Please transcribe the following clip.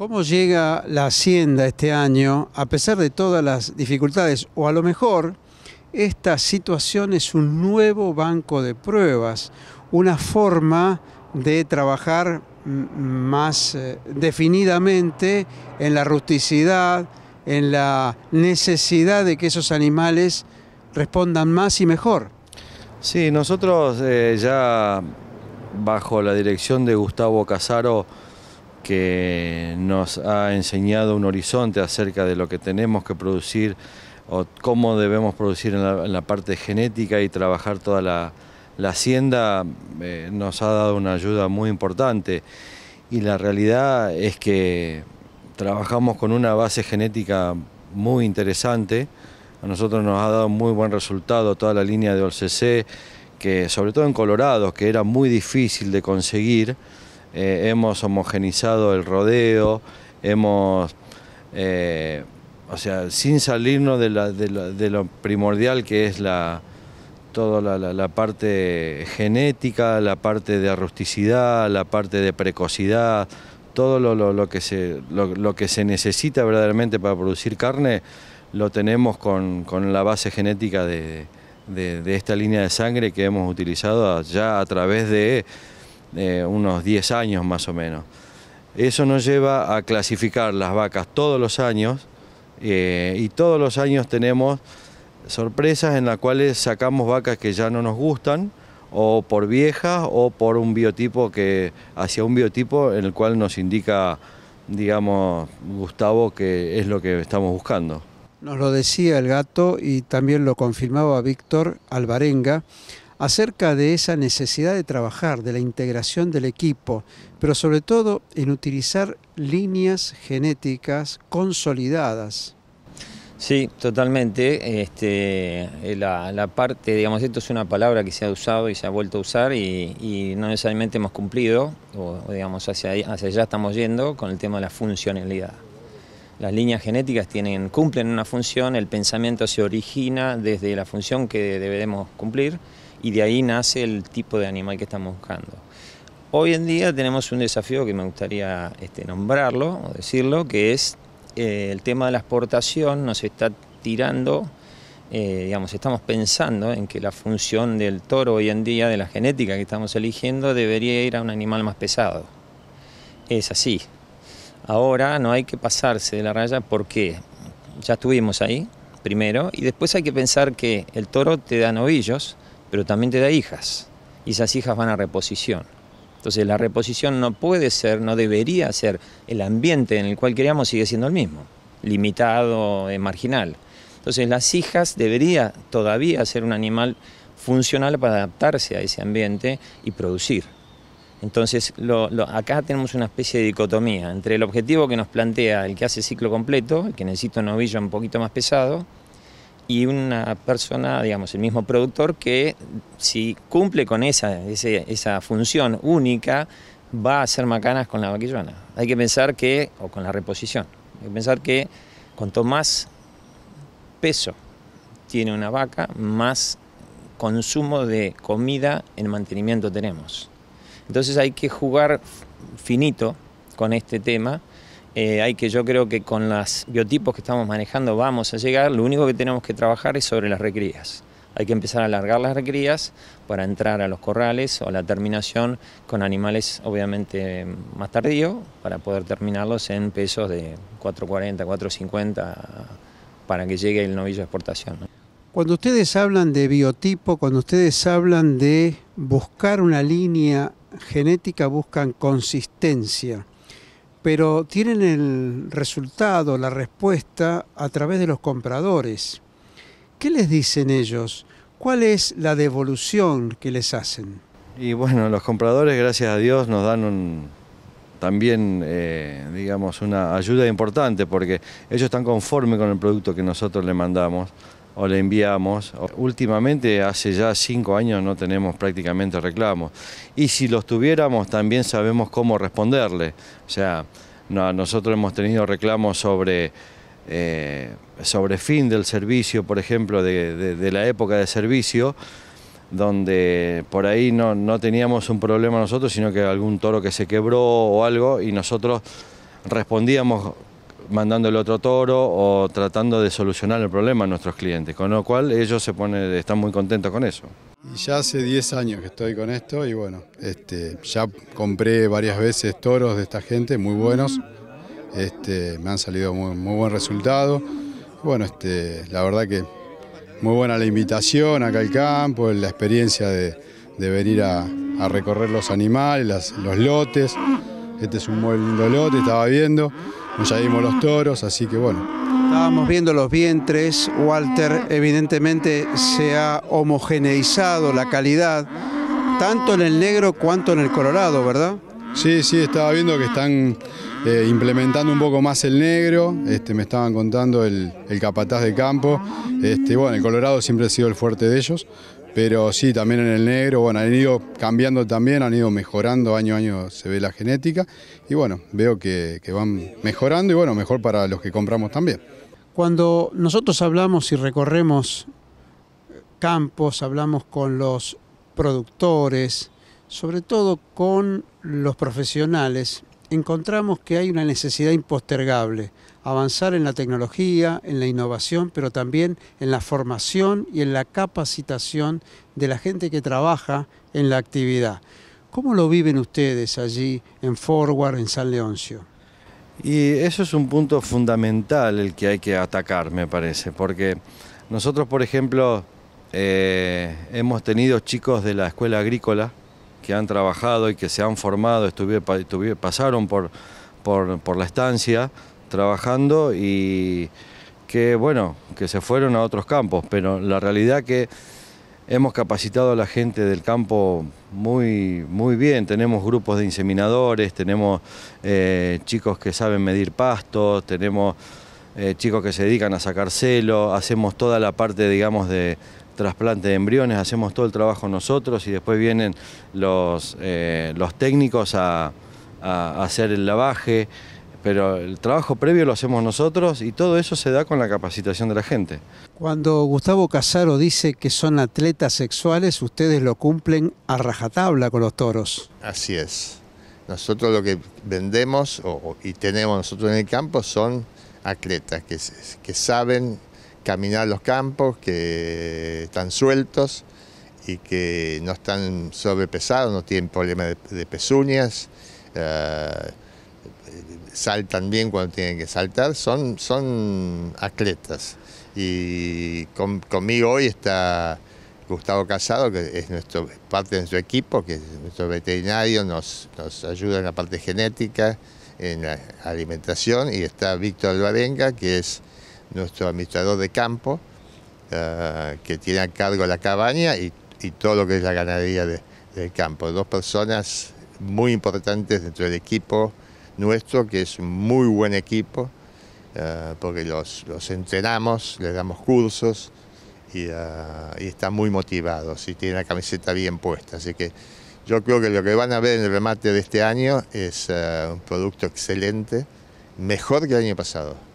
¿Cómo llega la Hacienda este año, a pesar de todas las dificultades? O a lo mejor, esta situación es un nuevo banco de pruebas, una forma de trabajar más eh, definidamente en la rusticidad, en la necesidad de que esos animales respondan más y mejor. Sí, nosotros eh, ya bajo la dirección de Gustavo Casaro, que nos ha enseñado un horizonte acerca de lo que tenemos que producir o cómo debemos producir en la, parte genética y trabajar toda la, hacienda, eh, nos ha dado una ayuda muy importante. Y la realidad es que trabajamos con una base genética muy interesante. A nosotros nos ha dado muy buen resultado toda la línea de OCC, que sobre todo en Colorado, que era muy difícil de conseguir. Eh, hemos homogenizado el rodeo, hemos, eh, o sea, sin salirnos de, lo primordial que es la toda la, parte genética, la parte de rusticidad, la parte de precocidad, todo lo, que se, lo, que se necesita verdaderamente para producir carne lo tenemos con, la base genética de, de esta línea de sangre que hemos utilizado ya a través de eh, unos 10 años más o menos. Eso nos lleva a clasificar las vacas todos los años eh, y todos los años tenemos sorpresas en las cuales sacamos vacas que ya no nos gustan o por viejas o por un biotipo que hacia un biotipo en el cual nos indica digamos Gustavo que es lo que estamos buscando. Nos lo decía el gato y también lo confirmaba Víctor Alvarenga acerca de esa necesidad de trabajar, de la integración del equipo, pero sobre todo en utilizar líneas genéticas consolidadas. Sí, totalmente. Este, eh, la, parte, digamos, esto es una palabra que se ha usado y se ha vuelto a usar y, no necesariamente hemos cumplido, o, digamos, hacia, hacia, allá estamos yendo con el tema de la funcionalidad. Las líneas genéticas tienen, cumplen una función, el pensamiento se origina desde la función que debemos cumplir y de ahí nace el tipo de animal que estamos buscando. Hoy en día tenemos un desafío que me gustaría este, nombrarlo o decirlo, que es eh, el tema de la exportación nos está tirando, eh, digamos, estamos pensando en que la función del toro hoy en día, de la genética que estamos eligiendo, debería ir a un animal más pesado. Es así. Ahora no hay que pasarse de la raya porque ya estuvimos ahí, primero, y después hay que pensar que el toro te da novillos, pero también te da hijas y esas hijas van a reposición. Entonces la reposición no puede ser, no debería ser, el ambiente en el cual queríamos sigue siendo el mismo, limitado, marginal. Entonces las hijas debería todavía ser un animal funcional para adaptarse a ese ambiente y producir. Entonces acá tenemos una especie de dicotomía entre el objetivo que nos plantea el que hace ciclo completo, el que necesita un ovillo un poquito más pesado, y una persona, digamos, el mismo productor que si cumple con esa, esa función única, va a hacer macanas con la vaquillona. Hay que pensar que, o con la reposición, hay que pensar que cuanto más peso tiene una vaca, más consumo de comida en mantenimiento tenemos. Entonces hay que jugar finito con este tema hay eh, que, yo creo que con los biotipos que estamos manejando vamos a llegar, lo único que tenemos que trabajar es sobre las recrías. Hay que empezar a alargar las recrías para entrar a los corrales o la terminación con animales obviamente más tardío para poder terminarlos en pesos de 4.40, 4.50 para que llegue el novillo de exportación. Cuando ustedes hablan de biotipo, cuando ustedes hablan de buscar una línea genética, buscan consistencia pero tienen el resultado, la respuesta a través de los compradores. ¿Qué les dicen ellos? ¿Cuál es la devolución que les hacen? Y bueno, los compradores, gracias a Dios, nos dan también, eh, digamos, una ayuda importante porque ellos están conformes con el producto que nosotros le mandamos o le enviamos. Últimamente, hace ya cinco años, no tenemos prácticamente reclamos. Y si los tuviéramos, también sabemos cómo responderle. O sea, nosotros hemos tenido reclamos sobre, eh, sobre fin del servicio, por ejemplo, de, la época de servicio, donde por ahí no, no teníamos un problema nosotros, sino que algún toro que se quebró o algo, y nosotros respondíamos ...mandando el otro toro o tratando de solucionar el problema a nuestros clientes, con lo cual ellos se ponen, están muy contentos con eso. Y ya hace 10 años que estoy con esto y bueno, este, ya compré varias veces toros de esta gente, muy buenos, este, me han salido muy, buen resultado. Bueno, este, la verdad que muy buena la invitación acá al campo, la experiencia de, venir a, recorrer los animales, los lotes. Este es un muy lindo lote, estaba viendo ya vimos los toros, así que bueno. Estábamos viendo los vientres, Walter, evidentemente se ha homogeneizado la calidad, tanto en el negro cuanto en el colorado, ¿verdad? Sí, sí, estaba viendo que están eh, implementando un poco más el negro, este, me estaban contando el, capataz de campo, este, bueno, el colorado siempre ha sido el fuerte de ellos, pero sí, también en el negro, bueno, han ido cambiando también, han ido mejorando, año a año se ve la genética y bueno, veo que, van mejorando y bueno, mejor para los que compramos también. Cuando nosotros hablamos y recorremos campos, hablamos con los productores, sobre todo con los profesionales, encontramos que hay una necesidad impostergable avanzar en la tecnología, en la innovación, pero también en la formación y en la capacitación de la gente que trabaja en la actividad. ¿Cómo lo viven ustedes allí en Forward, en San Leoncio? Y eso es un punto fundamental el que hay que atacar, me parece, porque nosotros, por ejemplo, eh, hemos tenido chicos de la escuela agrícola que han trabajado y que se han formado, pasaron por la estancia, trabajando y que, bueno, que se fueron a otros campos, pero la realidad que hemos capacitado a la gente del campo muy, muy bien, tenemos grupos de inseminadores, tenemos eh, chicos que saben medir pastos, tenemos eh, chicos que se dedican a sacar celo, hacemos toda la parte, digamos, de trasplante de embriones, hacemos todo el trabajo nosotros y después vienen los, eh, los técnicos a hacer el lavaje, pero el trabajo previo lo hacemos nosotros y todo eso se da con la capacitación de la gente. Cuando Gustavo Casaro dice que son atletas sexuales, ustedes lo cumplen a rajatabla con los toros. Así es. Nosotros lo que vendemos y tenemos nosotros en el campo son atletas que, saben caminar los campos, que están sueltos y que no están sobrepesados, no tienen problemas de, pezuñas. Eh, saltan bien cuando tienen que saltar, son, atletas. Y conmigo hoy está Gustavo Casado, que es nuestro, parte de nuestro equipo, que es nuestro veterinario, nos, ayuda en la parte genética, en la alimentación, y está Víctor Alvarenga, que es nuestro administrador de campo, ah, que tiene a cargo la cabaña y, todo lo que es la ganadería del campo. Dos personas muy importantes dentro del equipo, nuestro, que es un muy buen equipo, eh, porque los, entrenamos, les damos cursos eh, y, están muy motivados y tienen la camiseta bien puesta. Así que yo creo que lo que van a ver en el remate de este año es eh, un producto excelente, mejor que el año pasado.